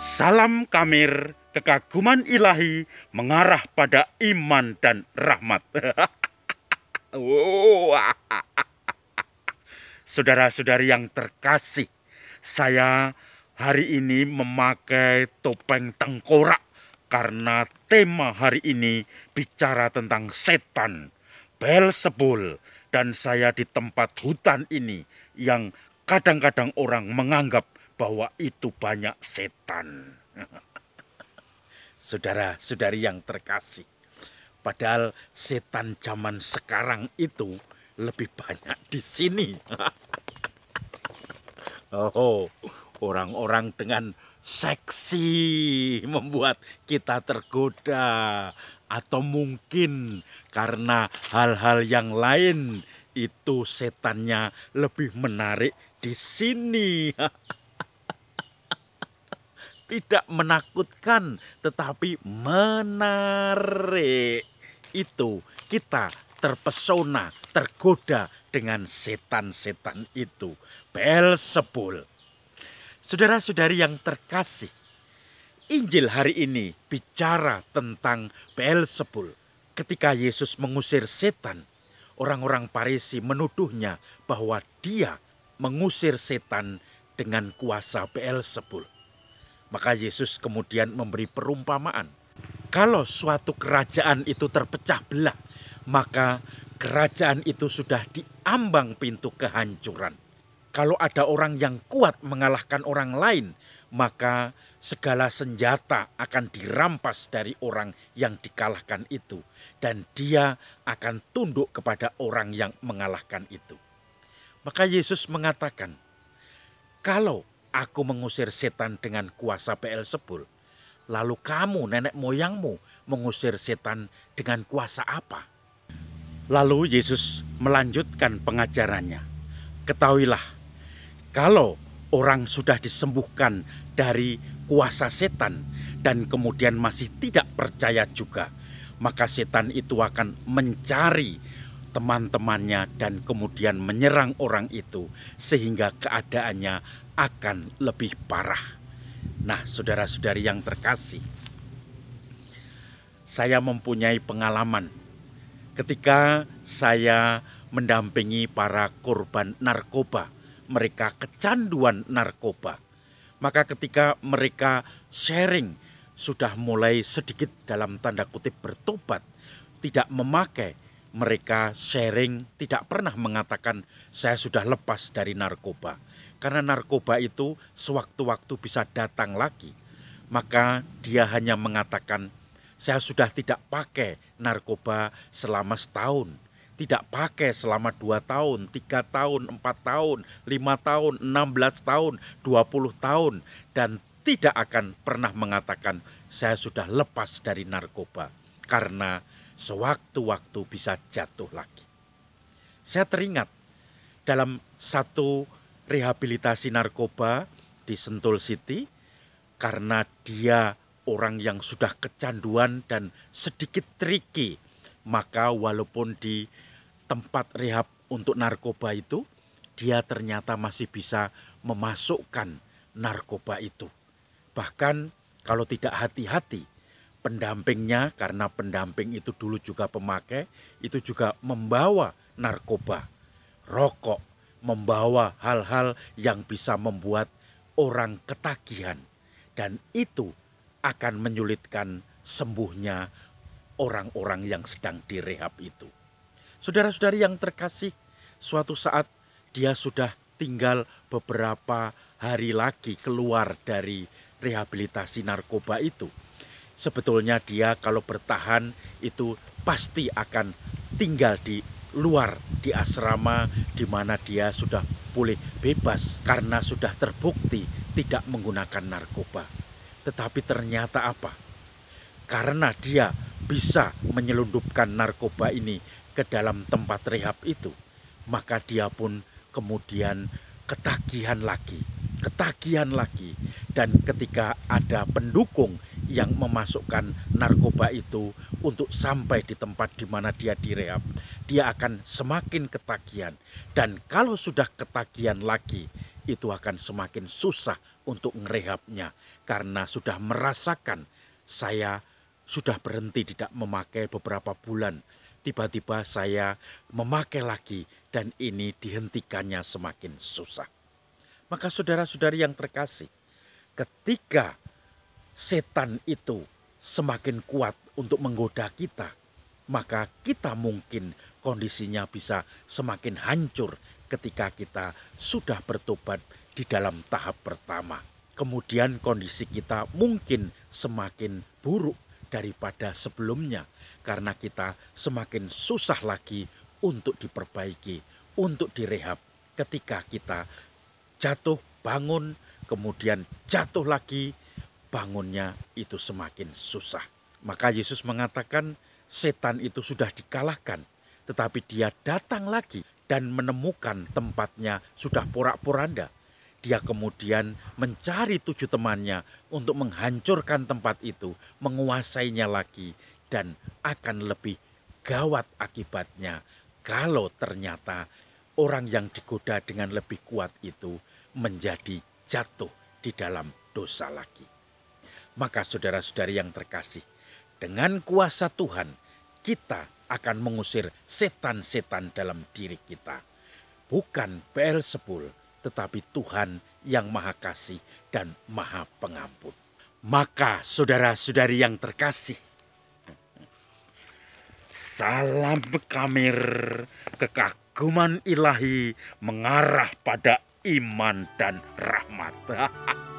Salam kamir, kekaguman ilahi mengarah pada iman dan rahmat. Saudara-saudari yang terkasih, saya hari ini memakai topeng tengkorak karena tema hari ini bicara tentang setan, Belzebul, dan saya di tempat hutan ini yang kadang-kadang orang menganggap bahwa itu banyak setan. Saudara-saudari yang terkasih, padahal setan zaman sekarang itu lebih banyak di sini. oh, orang-orang dengan seksi membuat kita tergoda atau mungkin karena hal-hal yang lain itu setannya lebih menarik di sini. tidak menakutkan tetapi menarik. Itu kita terpesona, tergoda dengan setan-setan itu. Belsebul. Saudara-saudari yang terkasih, Injil hari ini bicara tentang Belsebul. Ketika Yesus mengusir setan, orang-orang Parisi menuduhnya bahwa dia mengusir setan dengan kuasa Beelzebul. Maka Yesus kemudian memberi perumpamaan. Kalau suatu kerajaan itu terpecah belah, maka kerajaan itu sudah diambang pintu kehancuran. Kalau ada orang yang kuat mengalahkan orang lain, maka segala senjata akan dirampas dari orang yang dikalahkan itu, dan dia akan tunduk kepada orang yang mengalahkan itu. Maka Yesus mengatakan, "Kalau Aku mengusir setan dengan kuasa PL Sepul. Lalu kamu, nenek moyangmu, mengusir setan dengan kuasa apa? Lalu Yesus melanjutkan pengajarannya. Ketahuilah, kalau orang sudah disembuhkan dari kuasa setan dan kemudian masih tidak percaya juga, maka setan itu akan mencari teman-temannya dan kemudian menyerang orang itu sehingga keadaannya akan lebih parah. Nah, saudara-saudari yang terkasih, saya mempunyai pengalaman ketika saya mendampingi para korban narkoba. Mereka kecanduan narkoba. Maka ketika mereka sharing sudah mulai sedikit dalam tanda kutip bertobat, tidak memakai, mereka sharing tidak pernah mengatakan saya sudah lepas dari narkoba karena narkoba itu sewaktu-waktu bisa datang lagi. Maka dia hanya mengatakan, saya sudah tidak pakai narkoba selama setahun. Tidak pakai selama dua tahun, tiga tahun, empat tahun, lima tahun, enam belas tahun, dua puluh tahun. Dan tidak akan pernah mengatakan saya sudah lepas dari narkoba. Karena sewaktu-waktu bisa jatuh lagi. Saya teringat dalam satu rehabilitasi narkoba di Sentul City karena dia orang yang sudah kecanduan dan sedikit tricky. Maka walaupun di tempat rehab untuk narkoba itu, dia ternyata masih bisa memasukkan narkoba itu. Bahkan kalau tidak hati-hati, pendampingnya karena pendamping itu dulu juga pemakai, itu juga membawa narkoba, rokok, membawa hal-hal yang bisa membuat orang ketagihan dan itu akan menyulitkan sembuhnya orang-orang yang sedang direhab itu. Saudara-saudari yang terkasih, suatu saat dia sudah tinggal beberapa hari lagi keluar dari rehabilitasi narkoba itu. Sebetulnya dia kalau bertahan itu pasti akan tinggal di luar di asrama di mana dia sudah boleh bebas karena sudah terbukti tidak menggunakan narkoba. Tetapi ternyata apa? Karena dia bisa menyelundupkan narkoba ini ke dalam tempat rehab itu, maka dia pun kemudian ketagihan lagi, ketagihan lagi. Dan ketika ada pendukung yang memasukkan narkoba itu untuk sampai di tempat di mana dia direhab, dia akan semakin ketagihan. Dan kalau sudah ketagihan lagi, itu akan semakin susah untuk ngerehabnya karena sudah merasakan saya sudah berhenti tidak memakai beberapa bulan. Tiba-tiba saya memakai lagi dan ini dihentikannya semakin susah. Maka saudara-saudari yang terkasih, ketika setan itu semakin kuat untuk menggoda kita, maka kita mungkin kondisinya bisa semakin hancur ketika kita sudah bertobat di dalam tahap pertama. Kemudian kondisi kita mungkin semakin buruk daripada sebelumnya karena kita semakin susah lagi untuk diperbaiki, untuk direhab ketika kita jatuh bangun kemudian jatuh lagi bangunnya itu semakin susah. Maka Yesus mengatakan setan itu sudah dikalahkan, tetapi dia datang lagi dan menemukan tempatnya sudah porak-poranda. Dia kemudian mencari tujuh temannya untuk menghancurkan tempat itu, menguasainya lagi, dan akan lebih gawat akibatnya kalau ternyata orang yang digoda dengan lebih kuat itu menjadi jatuh di dalam dosa lagi. Maka saudara-saudari yang terkasih, dengan kuasa Tuhan kita akan mengusir setan-setan dalam diri kita. Bukan Beelzebul, tetapi Tuhan yang maha kasih dan maha pengampun. Maka saudara-saudari yang terkasih, salam bekamir kekaguman ilahi mengarah pada iman dan rahmat.